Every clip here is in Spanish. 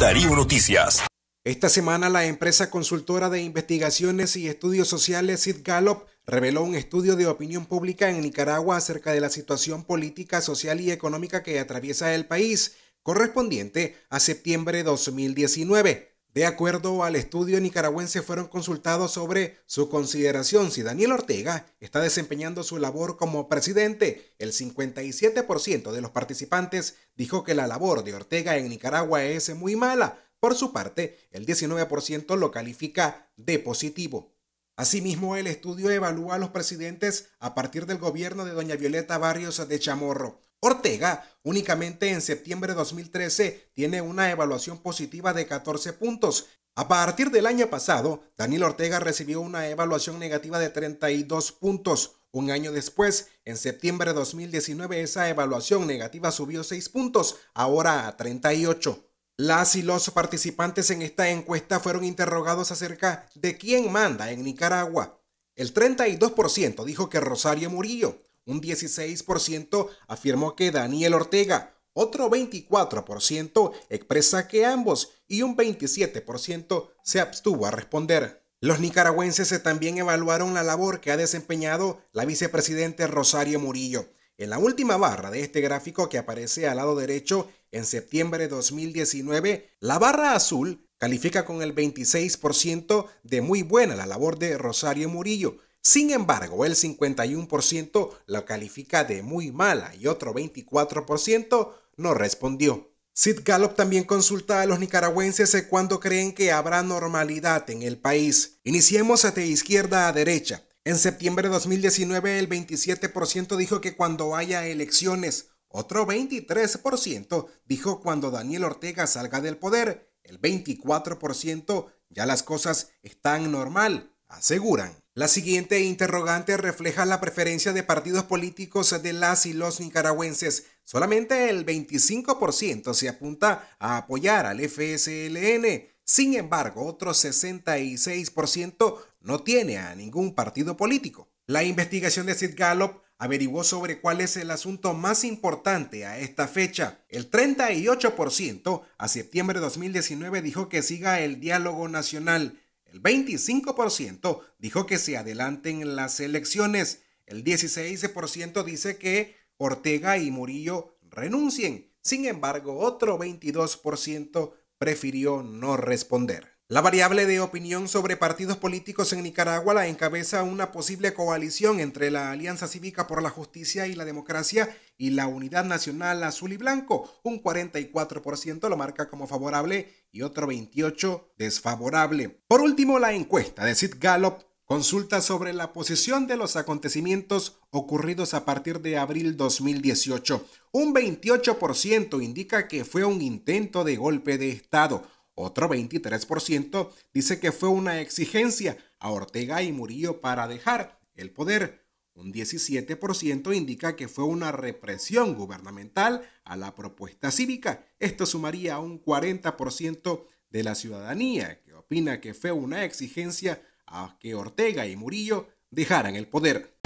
Darío Noticias. Esta semana la empresa consultora de investigaciones y estudios sociales Sid Gallup reveló un estudio de opinión pública en Nicaragua acerca de la situación política, social y económica que atraviesa el país, correspondiente a septiembre de 2019. De acuerdo al estudio nicaragüense, fueron consultados sobre su consideración si Daniel Ortega está desempeñando su labor como presidente. El 57% de los participantes dijo que la labor de Ortega en Nicaragua es muy mala. Por su parte, el 19% lo califica de positivo. Asimismo, el estudio evalúa a los presidentes a partir del gobierno de doña Violeta Barrios de Chamorro. Ortega únicamente en septiembre de 2013 tiene una evaluación positiva de 14 puntos. A partir del año pasado, Daniel Ortega recibió una evaluación negativa de 32 puntos. Un año después, en septiembre de 2019, esa evaluación negativa subió 6 puntos, ahora a 38. Las y los participantes en esta encuesta fueron interrogados acerca de quién manda en Nicaragua. El 32% dijo que Rosario Murillo, un 16% afirmó que Daniel Ortega, otro 24% expresa que ambos y un 27% se abstuvo a responder. Los nicaragüenses también evaluaron la labor que ha desempeñado la vicepresidente Rosario Murillo. En la última barra de este gráfico que aparece al lado derecho, en septiembre de 2019, la barra azul califica con el 26% de muy buena la labor de Rosario Murillo sin embargo, el 51% la califica de muy mala y otro 24% no respondió. Sid Gallup también consulta a los nicaragüenses cuándo creen que habrá normalidad en el país. Iniciemos de izquierda a derecha. En septiembre de 2019 el 27% dijo que cuando haya elecciones, otro 23% dijo cuando Daniel Ortega salga del poder, el 24% ya las cosas están normal, aseguran. La siguiente interrogante refleja la preferencia de partidos políticos de las y los nicaragüenses. Solamente el 25% se apunta a apoyar al FSLN. Sin embargo, otro 66% no tiene a ningún partido político. La investigación de Sid Gallup averiguó sobre cuál es el asunto más importante a esta fecha. El 38% a septiembre de 2019 dijo que siga el diálogo nacional el 25% dijo que se adelanten las elecciones. El 16% dice que Ortega y Murillo renuncien. Sin embargo, otro 22% prefirió no responder. La variable de opinión sobre partidos políticos en Nicaragua la encabeza una posible coalición entre la Alianza Cívica por la Justicia y la Democracia y la Unidad Nacional Azul y Blanco. Un 44% lo marca como favorable y otro 28% desfavorable. Por último, la encuesta de Sid Gallup consulta sobre la posición de los acontecimientos ocurridos a partir de abril 2018. Un 28% indica que fue un intento de golpe de Estado otro 23% dice que fue una exigencia a Ortega y Murillo para dejar el poder. Un 17% indica que fue una represión gubernamental a la propuesta cívica. Esto sumaría a un 40% de la ciudadanía que opina que fue una exigencia a que Ortega y Murillo dejaran el poder.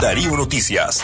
Darío Noticias.